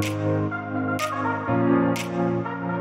Thank you.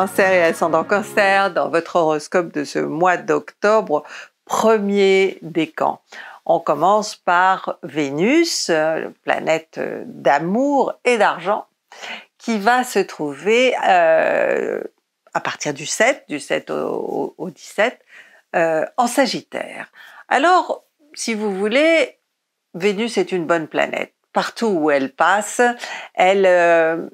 cancer et ascendant cancer dans votre horoscope de ce mois d'octobre, premier décan. On commence par Vénus, euh, planète euh, d'amour et d'argent, qui va se trouver euh, à partir du 7, du 7 au, 17, en Sagittaire. Alors, si vous voulez, Vénus est une bonne planète. Partout où elle passe, elle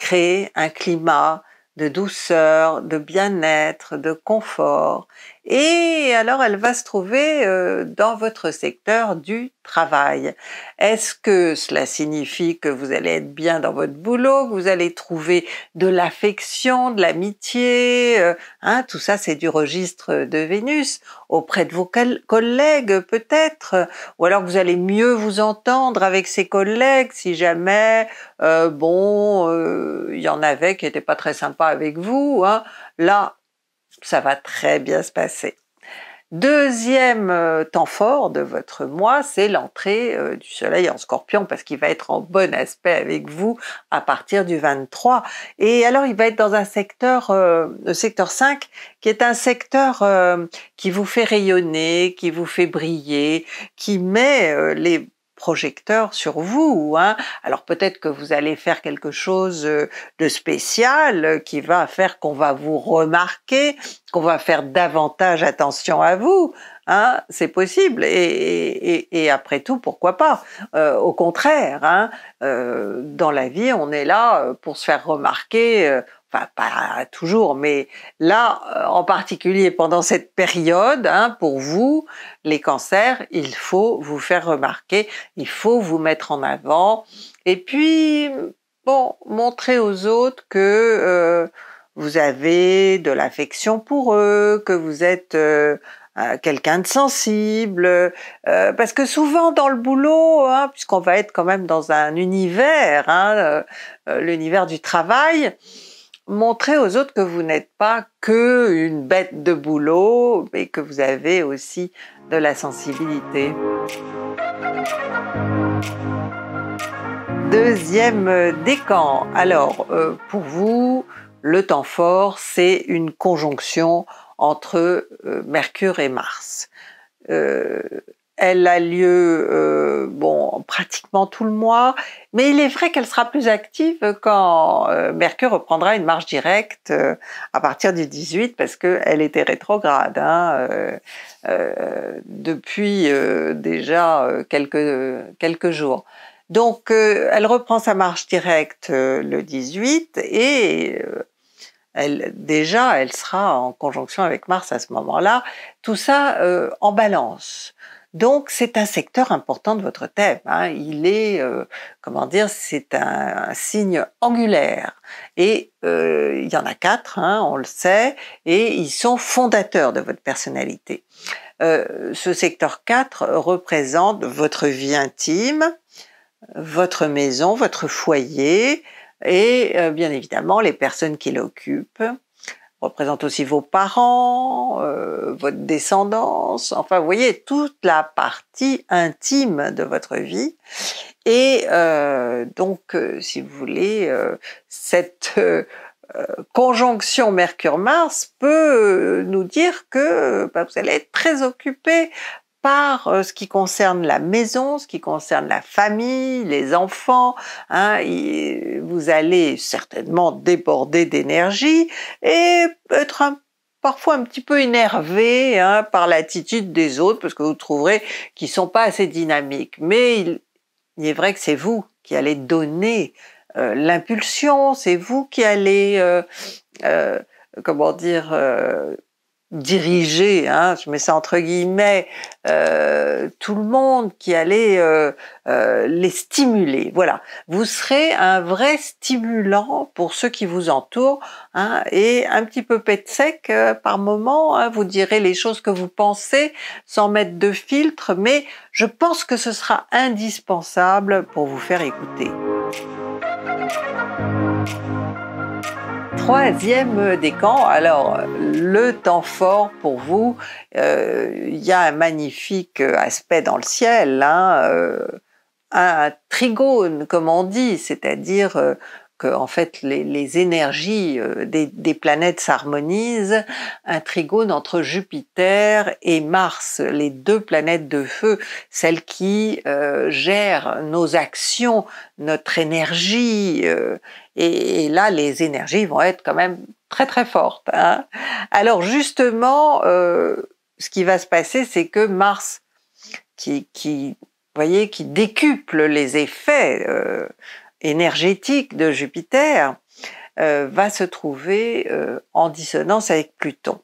crée un climat de douceur, de bien-être, de confort et alors elle va se trouver euh, dans votre secteur du travail. Est-ce que cela signifie que vous allez être bien dans votre boulot, que vous allez trouver de l'affection, de l'amitié euh, hein, Tout ça, c'est du registre de Vénus auprès de vos collègues peut-être, ou alors vous allez mieux vous entendre avec ses collègues si jamais, euh, bon, euh, il y en avait qui n'étaient pas très sympas avec vous. Hein. Là, ça va très bien se passer. Deuxième euh, temps fort de votre mois, c'est l'entrée euh, du Soleil en Scorpion parce qu'il va être en bon aspect avec vous à partir du 23. Et alors il va être dans un secteur, euh, le secteur 5, qui est un secteur qui vous fait rayonner, qui vous fait briller, qui met les projecteur sur vous. Hein. Alors peut-être que vous allez faire quelque chose euh, de spécial euh, qui va faire qu'on va vous remarquer, qu'on va faire davantage attention à vous. Ah, c'est possible. Et, après tout, pourquoi pas euh, Au contraire, hein, euh, dans la vie, on est là euh, pour se faire remarquer. enfin, pas toujours, mais là, en particulier pendant cette période, hein, pour vous, les cancers, il faut vous faire remarquer, il faut vous mettre en avant, et puis, bon, montrer aux autres que vous avez de l'affection pour eux, que vous êtes euh, euh, quelqu'un de sensible, euh, parce que souvent dans le boulot, hein, puisqu'on va être quand même dans un univers, hein, l'univers du travail, montrez aux autres que vous n'êtes pas que une bête de boulot, mais que vous avez aussi de la sensibilité. Deuxième décan. Alors, pour vous, le temps fort, c'est une conjonction entre euh, Mercure et Mars. Euh, elle a lieu euh, bon pratiquement tout le mois, mais il est vrai qu'elle sera plus active quand Mercure reprendra une marche directe à partir du 18 parce qu'elle était rétrograde hein, depuis déjà quelques jours. Donc, euh, elle reprend sa marche directe euh, le 18 et euh, elle, déjà, elle sera en conjonction avec Mars à ce moment-là. Tout ça en balance. Donc, c'est un secteur important de votre thème. Hein. Il est, comment dire, c'est un, signe angulaire. Et il y en a quatre, hein, on le sait, et ils sont fondateurs de votre personnalité. ce secteur 4 représente votre vie intime, votre maison, votre foyer et euh, bien évidemment les personnes qui l'occupent représentent aussi vos parents, euh, votre descendance, enfin vous voyez toute la partie intime de votre vie. Et euh, donc si vous voulez, cette conjonction Mercure-Mars peut nous dire que bah, vous allez être très occupé par euh, ce qui concerne la maison, ce qui concerne la famille, les enfants. Hein, vous allez certainement déborder d'énergie et être parfois un petit peu énervé hein, par l'attitude des autres parce que vous trouverez qu'ils sont pas assez dynamiques. Mais il, est vrai que c'est vous qui allez donner euh, l'impulsion, c'est vous qui allez euh, comment dire diriger, hein, je mets ça entre guillemets, euh, tout le monde qui allait euh, euh, les stimuler. Voilà, vous serez un vrai stimulant pour ceux qui vous entourent hein, et un petit peu pète sec euh, par moment. Hein. vous direz les choses que vous pensez sans mettre de filtre, mais je pense que ce sera indispensable pour vous faire écouter troisième euh, décan. Alors, le temps fort pour vous, euh, il y a un magnifique euh, aspect dans le ciel, hein, un trigone, comme on dit, c'est-à-dire que en fait les, énergies euh, des, planètes s'harmonisent, un trigone entre Jupiter et Mars, les deux planètes de feu, celles qui euh, gèrent nos actions, notre énergie. Euh, et, là, les énergies vont être quand même très très fortes. Hein. Alors justement, ce qui va se passer, c'est que Mars, qui, qui voyez, qui décuple les effets énergétique de Jupiter euh, va se trouver euh, en dissonance avec Pluton.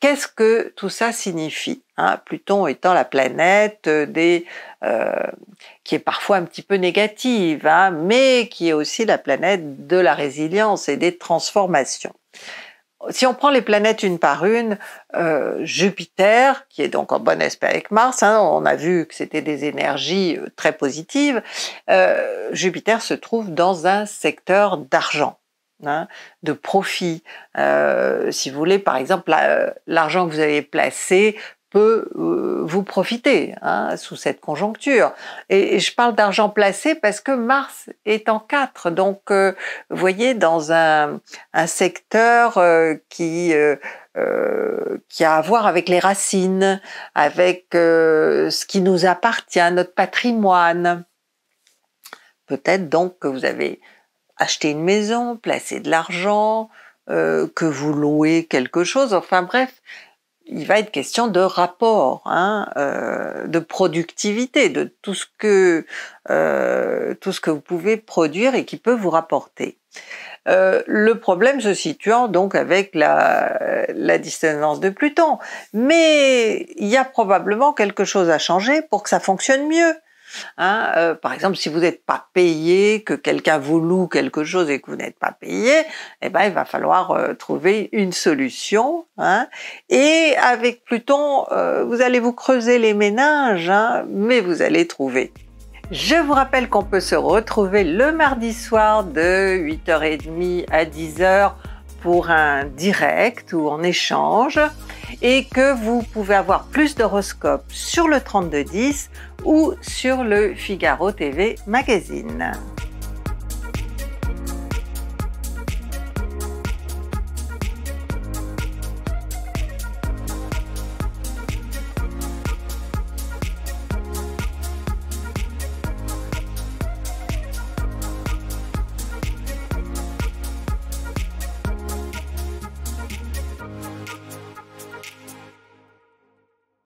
Qu'est-ce que tout ça signifie hein Pluton étant la planète euh, des, qui est parfois un petit peu négative, hein, mais qui est aussi la planète de la résilience et des transformations si on prend les planètes une par une, euh, Jupiter, qui est donc en bon aspect avec Mars, hein, on a vu que c'était des énergies euh, très positives, euh, Jupiter se trouve dans un secteur d'argent. Hein, de profit. si vous voulez, par exemple, l'argent que vous avez placé peut euh, vous profiter hein, sous cette conjoncture. Et, je parle d'argent placé parce que Mars est en 4, donc euh, vous voyez dans un, un secteur euh, qui... qui a à voir avec les racines, avec ce qui nous appartient, notre patrimoine. Peut-être donc que vous avez acheté une maison, placé de l'argent, que vous louez quelque chose, enfin bref, il va être question de rapport, hein, euh, de productivité, de tout ce que euh, tout ce que vous pouvez produire et qui peut vous rapporter. Euh, le problème se situant donc avec la, la dissonance de Pluton. Mais il y a probablement quelque chose à changer pour que ça fonctionne mieux. Hein, euh, par exemple, si vous n'êtes pas payé, que quelqu'un vous loue quelque chose et que vous n'êtes pas payé, eh ben il va falloir euh, trouver une solution. Hein. Et avec Pluton, euh, vous allez vous creuser les méninges, hein, mais vous allez trouver. Je vous rappelle qu'on peut se retrouver le mardi soir de 8h30 à 10h pour un direct ou en échange et que vous pouvez avoir plus d'horoscopes sur le 3210 ou sur le Figaro TV Magazine.